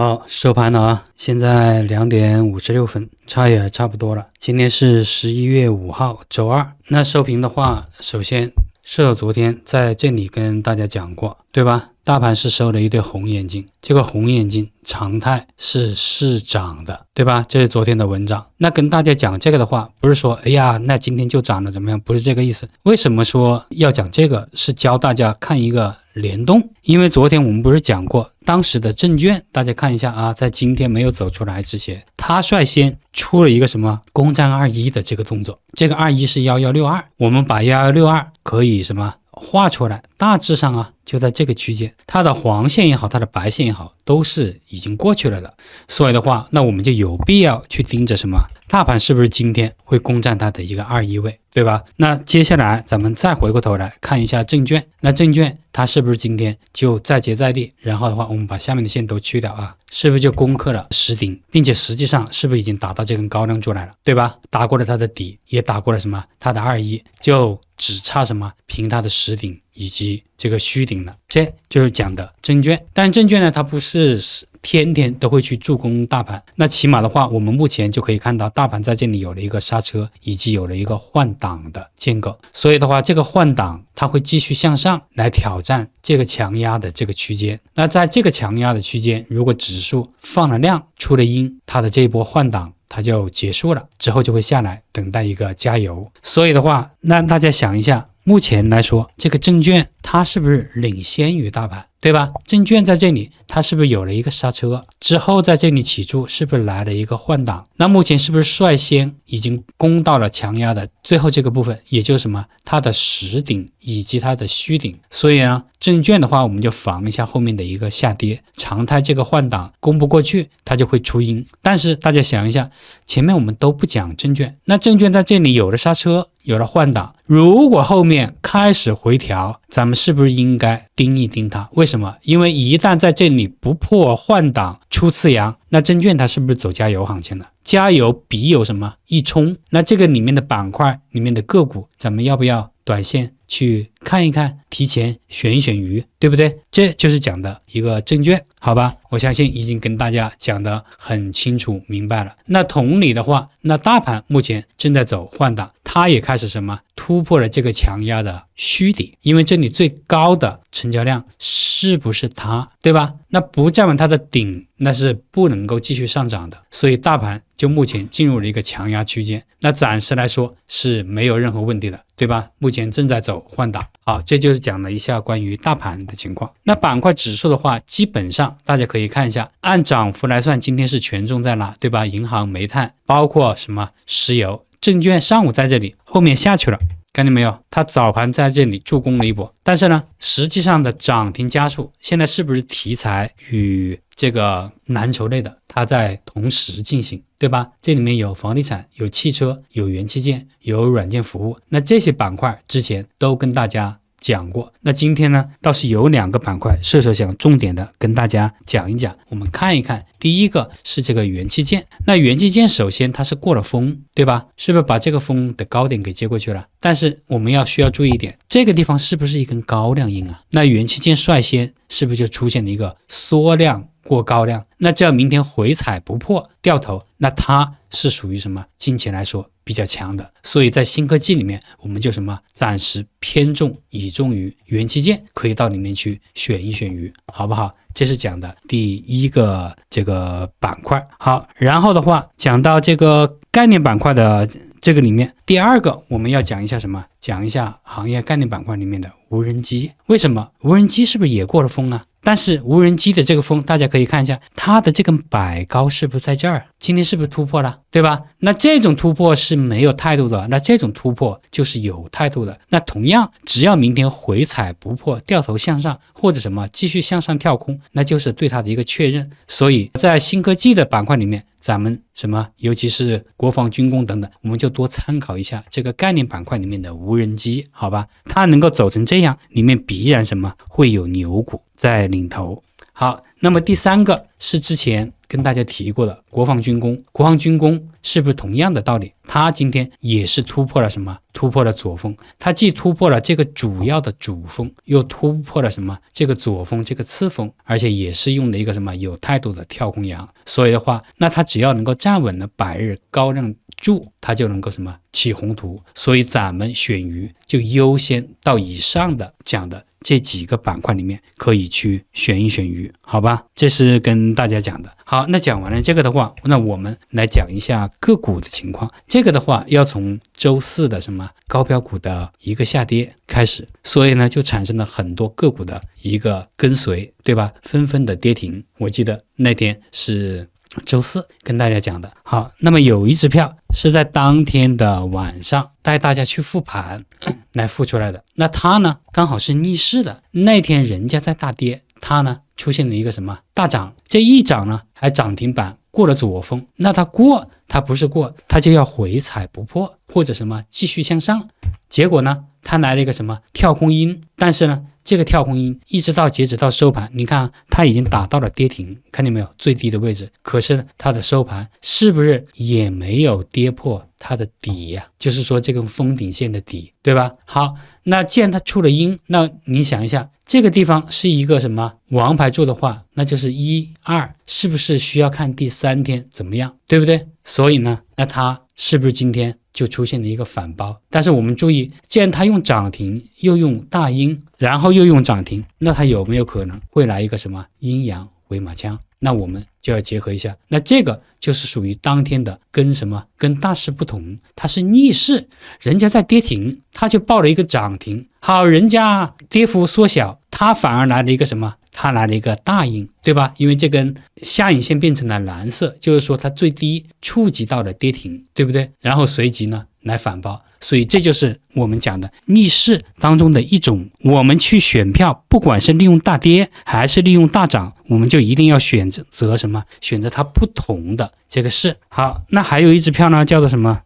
好，收盘了啊！现在两点五十六分，差也差不多了。今天是十一月五号，周二。那收评的话，首先，是我昨天在这里跟大家讲过，对吧？大盘是收了一对红眼睛，这个红眼睛常态是市涨的，对吧？这是昨天的文章。那跟大家讲这个的话，不是说，哎呀，那今天就涨了怎么样？不是这个意思。为什么说要讲这个？是教大家看一个联动，因为昨天我们不是讲过。当时的证券，大家看一下啊，在今天没有走出来之前，它率先出了一个什么攻占二一的这个动作，这个二一是幺幺六二，我们把幺幺六二可以什么？画出来，大致上啊就在这个区间，它的黄线也好，它的白线也好，都是已经过去了的。所以的话，那我们就有必要去盯着什么，大盘是不是今天会攻占它的一个二一位，对吧？那接下来咱们再回过头来看一下证券，那证券它是不是今天就再接再厉？然后的话，我们把下面的线都去掉啊，是不是就攻克了十顶，并且实际上是不是已经达到这根高量柱来了，对吧？打过了它的底，也打过了什么，它的二一就。只差什么？凭它的实顶以及这个虚顶了，这就是讲的证券。但证券呢，它不是天天都会去助攻大盘。那起码的话，我们目前就可以看到，大盘在这里有了一个刹车，以及有了一个换挡的间隔。所以的话，这个换挡它会继续向上来挑战这个强压的这个区间。那在这个强压的区间，如果指数放了量，出了阴，它的这一波换挡。它就结束了，之后就会下来等待一个加油。所以的话，那大家想一下，目前来说，这个证券它是不是领先于大盘，对吧？证券在这里。它是不是有了一个刹车之后，在这里起住，是不是来了一个换挡？那目前是不是率先已经攻到了强压的最后这个部分，也就是什么？它的实顶以及它的虚顶。所以呢，证券的话，我们就防一下后面的一个下跌。常态这个换挡攻不过去，它就会出阴。但是大家想一下，前面我们都不讲证券，那证券在这里有了刹车，有了换挡，如果后面开始回调，咱们是不是应该盯一盯它？为什么？因为一旦在这里。你不破换挡出次阳，那证券它是不是走加油行情了？加油比有什么一冲？那这个里面的板块里面的个股，咱们要不要短线去看一看，提前选一选鱼，对不对？这就是讲的一个证券。好吧，我相信已经跟大家讲得很清楚明白了。那同理的话，那大盘目前正在走换挡，它也开始什么突破了这个强压的虚底，因为这里最高的成交量是不是它，对吧？那不站稳它的顶，那是不能够继续上涨的。所以大盘。就目前进入了一个强压区间，那暂时来说是没有任何问题的，对吧？目前正在走换挡，好，这就是讲了一下关于大盘的情况。那板块指数的话，基本上大家可以看一下，按涨幅来算，今天是权重在哪，对吧？银行、煤炭，包括什么石油、证券，上午在这里，后面下去了。看见没有？它早盘在这里助攻了一波，但是呢，实际上的涨停加速，现在是不是题材与这个蓝筹类的它在同时进行，对吧？这里面有房地产，有汽车，有元器件，有软件服务，那这些板块之前都跟大家。讲过，那今天呢，倒是有两个板块，瑟瑟想重点的跟大家讲一讲，我们看一看。第一个是这个元器件，那元器件首先它是过了峰，对吧？是不是把这个峰的高点给接过去了？但是我们要需要注意一点，这个地方是不是一根高亮阴啊？那元器件率先是不是就出现了一个缩量？过高量，那只要明天回踩不破，掉头，那它是属于什么？近期来说比较强的。所以在新科技里面，我们就什么暂时偏重倚重于元器件，可以到里面去选一选鱼，好不好？这是讲的第一个这个板块。好，然后的话讲到这个概念板块的。这个里面第二个，我们要讲一下什么？讲一下行业概念板块里面的无人机。为什么无人机是不是也过了风呢？但是无人机的这个风，大家可以看一下它的这根摆高是不是在这儿？今天是不是突破了？对吧？那这种突破是没有态度的，那这种突破就是有态度的。那同样，只要明天回踩不破，掉头向上或者什么继续向上跳空，那就是对它的一个确认。所以在新科技的板块里面。咱们什么，尤其是国防军工等等，我们就多参考一下这个概念板块里面的无人机，好吧？它能够走成这样，里面必然什么会有牛股在领头。好。那么第三个是之前跟大家提过的国防军工，国防军工是不是同样的道理？它今天也是突破了什么？突破了左峰，它既突破了这个主要的主峰，又突破了什么？这个左峰，这个次峰，而且也是用的一个什么有态度的跳空阳。所以的话，那它只要能够站稳了百日高量。柱，它就能够什么起宏图，所以咱们选鱼就优先到以上的讲的这几个板块里面可以去选一选鱼，好吧？这是跟大家讲的。好，那讲完了这个的话，那我们来讲一下个股的情况。这个的话要从周四的什么高标股的一个下跌开始，所以呢就产生了很多个股的一个跟随，对吧？纷纷的跌停。我记得那天是。周四跟大家讲的，好，那么有一支票是在当天的晚上带大家去复盘，来复出来的。那它呢，刚好是逆势的。那天人家在大跌，它呢出现了一个什么大涨？这一涨呢，还涨停板过了左峰。那它过，它不是过，它就要回踩不破，或者什么继续向上。结果呢，它来了一个什么跳空阴？但是呢？这个跳空阴一直到截止到收盘，你看它已经打到了跌停，看见没有最低的位置？可是它的收盘是不是也没有跌破它的底呀？就是说这根封顶线的底，对吧？好，那既然它出了阴，那你想一下，这个地方是一个什么王牌做的话，那就是一二，是不是需要看第三天怎么样，对不对？所以呢，那它是不是今天？就出现了一个反包，但是我们注意，既然它用涨停，又用大阴，然后又用涨停，那它有没有可能会来一个什么阴阳回马枪？那我们就要结合一下，那这个就是属于当天的跟什么？跟大势不同，它是逆势，人家在跌停，它就报了一个涨停。好，人家跌幅缩小，它反而来了一个什么？它来了一个大阴，对吧？因为这根下影线变成了蓝色，就是说它最低触及到了跌停，对不对？然后随即呢来反包，所以这就是我们讲的逆势当中的一种。我们去选票，不管是利用大跌还是利用大涨，我们就一定要选择什么？选择它不同的这个市。好，那还有一只票呢，叫做什么？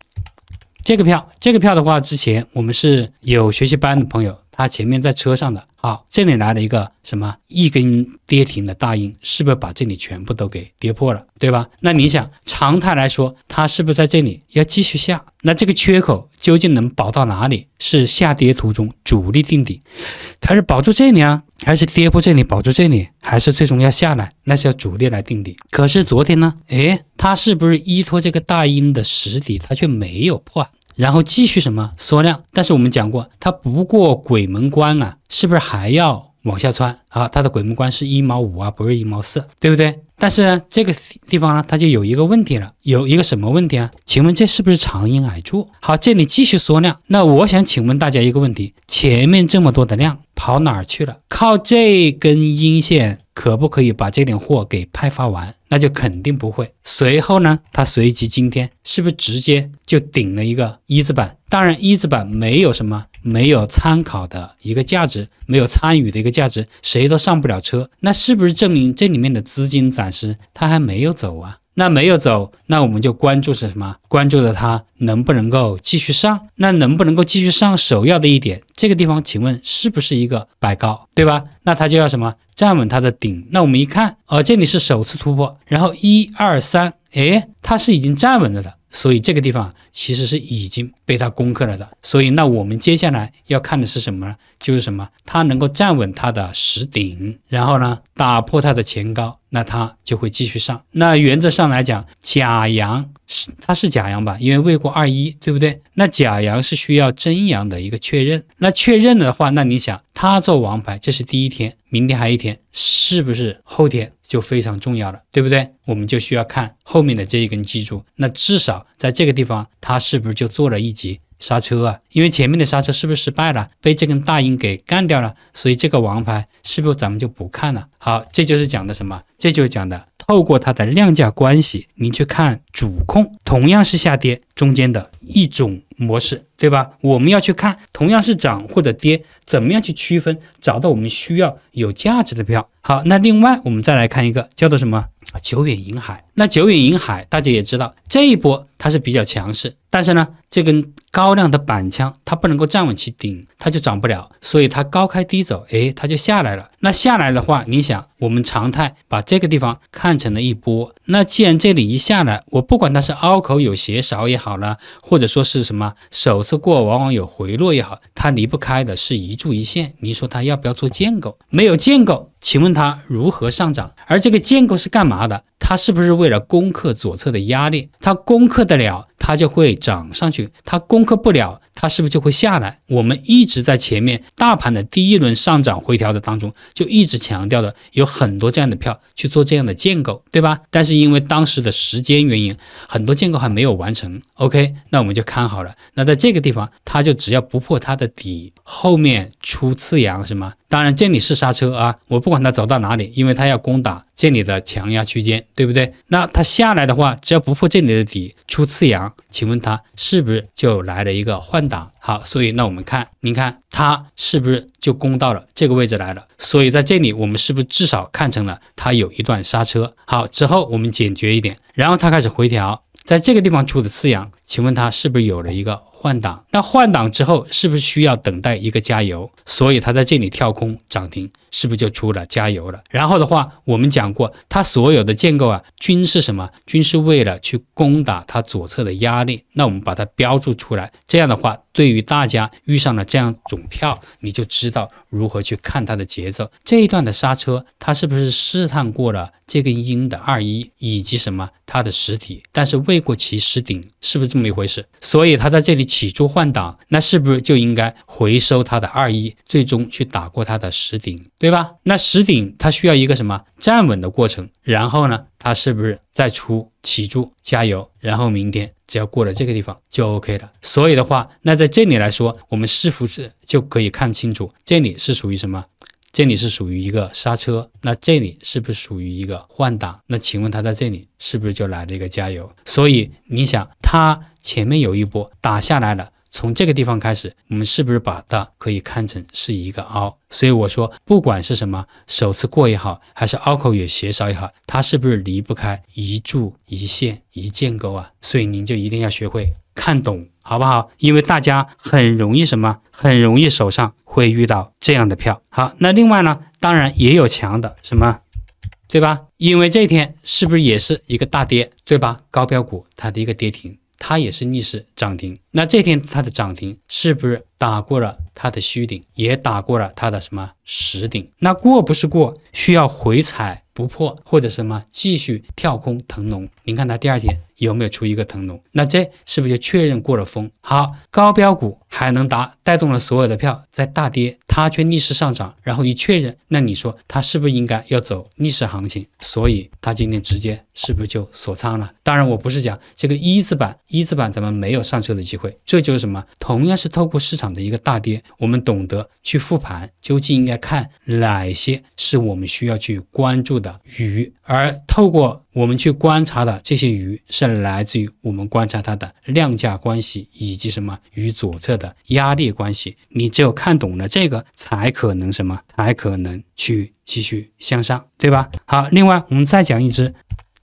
这个票，这个票的话，之前我们是有学习班的朋友。它前面在车上的好，这里来了一个什么一根跌停的大阴，是不是把这里全部都给跌破了，对吧？那你想常态来说，它是不是在这里要继续下？那这个缺口究竟能保到哪里？是下跌途中主力定底，它是保住这里啊，还是跌破这里保住这里，还是最终要下来？那是要主力来定底。可是昨天呢？诶，它是不是依托这个大阴的实体，它却没有破？然后继续什么缩量，但是我们讲过，它不过鬼门关啊，是不是还要往下穿啊？它的鬼门关是一毛五啊，不是一毛四，对不对？但是呢，这个地方呢，它就有一个问题了，有一个什么问题啊？请问这是不是长阴矮柱？好，这里继续缩量，那我想请问大家一个问题：前面这么多的量跑哪儿去了？靠这根阴线。可不可以把这点货给派发完？那就肯定不会。随后呢？他随即今天是不是直接就顶了一个一字板？当然，一字板没有什么没有参考的一个价值，没有参与的一个价值，谁都上不了车。那是不是证明这里面的资金暂时他还没有走啊？那没有走，那我们就关注是什么？关注的它能不能够继续上？那能不能够继续上？首要的一点，这个地方，请问是不是一个摆高，对吧？那它就要什么？站稳它的顶。那我们一看，哦，这里是首次突破，然后一二三，哎，它是已经站稳了的。所以这个地方其实是已经被他攻克了的，所以那我们接下来要看的是什么呢？就是什么，他能够站稳他的实顶，然后呢，打破他的前高，那他就会继续上。那原则上来讲，假阳是它是假阳吧，因为未过二一，对不对？那假阳是需要真阳的一个确认，那确认的话，那你想。他做王牌，这是第一天，明天还一天，是不是后天就非常重要了，对不对？我们就需要看后面的这一根，记住，那至少在这个地方，他是不是就做了一级刹车啊？因为前面的刹车是不是失败了，被这根大阴给干掉了，所以这个王牌是不是咱们就不看了？好，这就是讲的什么？这就是讲的。透过它的量价关系，您去看主控同样是下跌中间的一种模式，对吧？我们要去看同样是涨或者跌，怎么样去区分，找到我们需要有价值的票。好，那另外我们再来看一个叫做什么？久远银海。那久远银海大家也知道，这一波它是比较强势，但是呢，这根。高量的板腔，它不能够站稳起顶，它就涨不了，所以它高开低走，哎，它就下来了。那下来的话，你想，我们常态把这个地方看成了一波，那既然这里一下来，我不管它是凹口有斜勺也好了，或者说是什么首次过往往有回落也好，它离不开的是一柱一线。你说它要不要做建构？没有建构，请问它如何上涨？而这个建构是干嘛的？它是不是为了攻克左侧的压力？它攻克得了，它就会涨上去；它攻克不了，它是不是就会下来？我们一直在前面大盘的第一轮上涨回调的当中，就一直强调的有很多这样的票去做这样的建构，对吧？但是因为当时的时间原因，很多建构还没有完成。OK，那我们就看好了。那在这个地方，它就只要不破它的底，后面出次阳，什么？当然这里是刹车啊，我不管它走到哪里，因为它要攻打这里的强压区间，对不对？那它下来的话，只要不破这里的底出次阳，请问它是不是就来了一个换挡？好，所以那我们看，您看它是不是就攻到了这个位置来了？所以在这里我们是不是至少看成了它有一段刹车？好，之后我们解决一点，然后它开始回调，在这个地方出的次阳。请问他是不是有了一个换挡？那换挡之后是不是需要等待一个加油？所以他在这里跳空涨停，是不是就出了加油了？然后的话，我们讲过，他所有的建构啊，均是什么？均是为了去攻打他左侧的压力。那我们把它标注出来。这样的话，对于大家遇上了这样种票，你就知道如何去看它的节奏。这一段的刹车，它是不是试探过了这根阴的二一以及什么它的实体？但是未过其实顶，是不是？这么一回事，所以它在这里起初换挡，那是不是就应该回收它的二一，最终去打过它的十顶，对吧？那十顶它需要一个什么站稳的过程，然后呢，它是不是再出起柱加油，然后明天只要过了这个地方就 OK 了。所以的话，那在这里来说，我们是不是就可以看清楚这里是属于什么？这里是属于一个刹车，那这里是不是属于一个换挡？那请问它在这里是不是就来了一个加油？所以你想，它前面有一波打下来了，从这个地方开始，我们是不是把它可以看成是一个凹？所以我说，不管是什么首次过也好，还是凹口也斜少也好，它是不是离不开一柱一线一箭钩啊？所以您就一定要学会看懂。好不好？因为大家很容易什么，很容易手上会遇到这样的票。好，那另外呢，当然也有强的什么，对吧？因为这天是不是也是一个大跌，对吧？高标股它的一个跌停，它也是逆势涨停。那这天它的涨停是不是打过了它的虚顶，也打过了它的什么实顶？那过不是过，需要回踩不破或者什么继续跳空腾龙。您看它第二天。有没有出一个腾龙？那这是不是就确认过了风？好，高标股还能达带动了所有的票在大跌，它却逆势上涨。然后一确认，那你说它是不是应该要走逆势行情？所以它今天直接是不是就锁仓了？当然，我不是讲这个一字板，一字板咱们没有上车的机会。这就是什么？同样是透过市场的一个大跌，我们懂得去复盘，究竟应该看哪些是我们需要去关注的雨？而透过。我们去观察的这些鱼是来自于我们观察它的量价关系以及什么与左侧的压力关系，你只有看懂了这个，才可能什么，才可能去继续向上，对吧？好，另外我们再讲一只，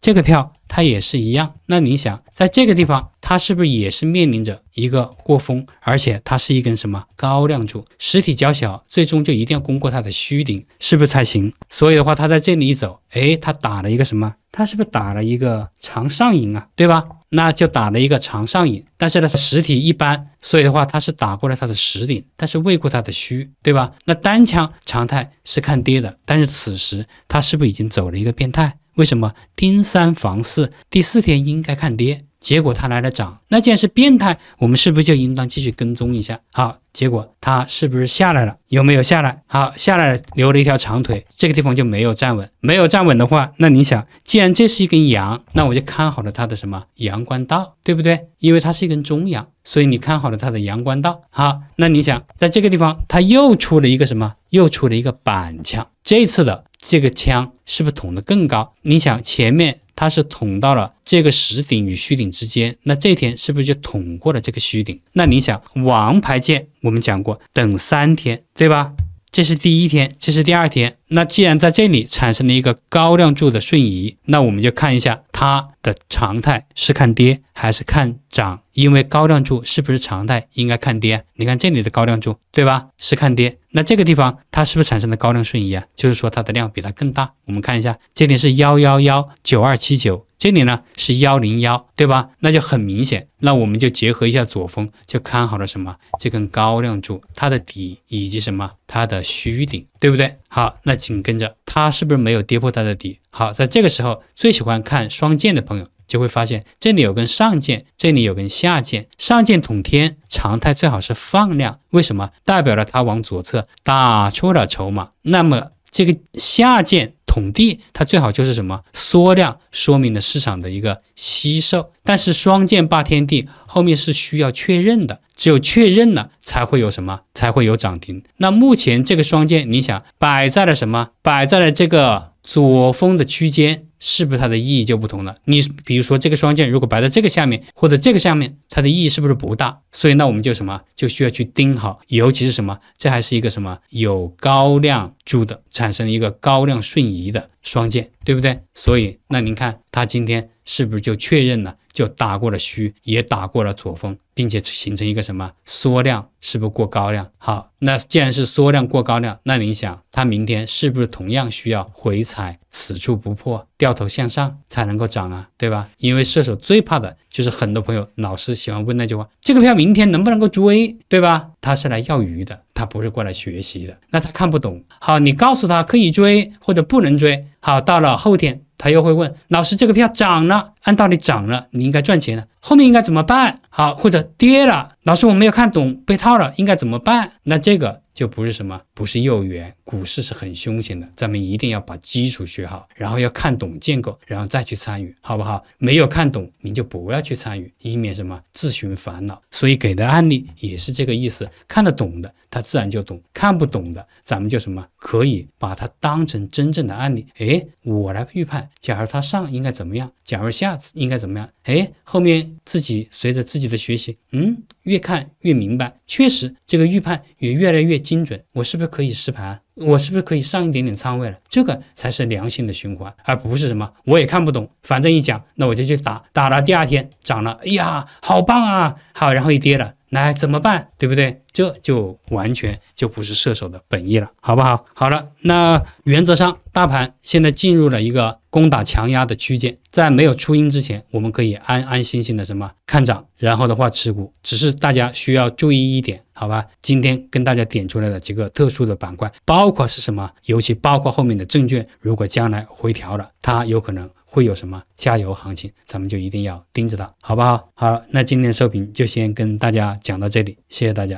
这个票它也是一样。那你想，在这个地方它是不是也是面临着一个过峰，而且它是一根什么高量柱，实体较小，最终就一定要攻过它的虚顶，是不是才行？所以的话，它在这里一走，哎，它打了一个什么？他是不是打了一个长上影啊，对吧？那就打了一个长上影，但是呢，实体一般，所以的话，他是打过了它的实顶，但是未过它的虚，对吧？那单枪常态是看跌的，但是此时他是不是已经走了一个变态？为什么？丁三防四，第四天应该看跌。结果它来了涨，那既然是变态，我们是不是就应当继续跟踪一下？好，结果它是不是下来了？有没有下来？好，下来了，留了一条长腿，这个地方就没有站稳。没有站稳的话，那你想，既然这是一根阳，那我就看好了它的什么阳关道，对不对？因为它是一根中阳，所以你看好了它的阳关道。好，那你想，在这个地方它又出了一个什么？又出了一个板枪，这次的这个枪是不是捅得更高？你想前面？它是捅到了这个实顶与虚顶之间，那这天是不是就捅过了这个虚顶？那你想，王牌剑我们讲过，等三天，对吧？这是第一天，这是第二天。那既然在这里产生了一个高量柱的瞬移，那我们就看一下它的常态是看跌还是看涨。因为高量柱是不是常态？应该看跌。你看这里的高量柱，对吧？是看跌。那这个地方它是不是产生的高量瞬移啊？就是说它的量比它更大。我们看一下，这里是幺幺幺九二七九，这里呢是幺零幺，对吧？那就很明显。那我们就结合一下左峰，就看好了什么？这根高量柱，它的底以及什么它的虚顶，对不对？好，那紧跟着它是不是没有跌破它的底？好，在这个时候最喜欢看双剑的朋友。就会发现这里有根上键，这里有根下键。上键捅天，常态最好是放量，为什么？代表了它往左侧打出了筹码。那么这个下键捅地，它最好就是什么？缩量，说明了市场的一个吸售。但是双剑霸天地后面是需要确认的，只有确认了才会有什么，才会有涨停。那目前这个双剑，你想摆在了什么？摆在了这个左峰的区间。是不是它的意义就不同了？你比如说这个双键如果摆在这个下面或者这个下面，它的意义是不是不大？所以那我们就什么就需要去盯好，尤其是什么？这还是一个什么有高量柱的，产生一个高量瞬移的双键，对不对？所以那您看它今天是不是就确认了？就打过了虚，也打过了左峰，并且形成一个什么缩量，是不是过高量？好，那既然是缩量过高量，那你想，它明天是不是同样需要回踩此处不破，掉头向上才能够涨啊？对吧？因为射手最怕的就是很多朋友老是喜欢问那句话：这个票明天能不能够追？对吧？他是来要鱼的，他不是过来学习的。那他看不懂。好，你告诉他可以追或者不能追。好，到了后天。他又会问老师：“这个票涨了，按道理涨了，你应该赚钱了，后面应该怎么办？”好，或者跌了，老师我没有看懂，被套了，应该怎么办？那这个。就不是什么，不是幼儿园，股市是很凶险的。咱们一定要把基础学好，然后要看懂建构，然后再去参与，好不好？没有看懂，你就不要去参与，以免什么自寻烦恼。所以给的案例也是这个意思，看得懂的他自然就懂，看不懂的咱们就什么可以把它当成真正的案例。哎，我来预判，假如它上应该怎么样？假如下次应该怎么样？哎，后面自己随着自己的学习，嗯。越看越明白，确实这个预判也越来越精准。我是不是可以试盘？我是不是可以上一点点仓位了？这个才是良性的循环，而不是什么我也看不懂，反正一讲，那我就去打，打了第二天涨了，哎呀，好棒啊，好，然后一跌了，来怎么办？对不对？这就完全就不是射手的本意了，好不好？好了，那原则上，大盘现在进入了一个攻打强压的区间，在没有出阴之前，我们可以安安心心的什么看涨，然后的话持股，只是大家需要注意一点。好吧，今天跟大家点出来的几个特殊的板块，包括是什么，尤其包括后面的证券，如果将来回调了，它有可能会有什么加油行情，咱们就一定要盯着它，好不好？好，那今天的收评就先跟大家讲到这里，谢谢大家。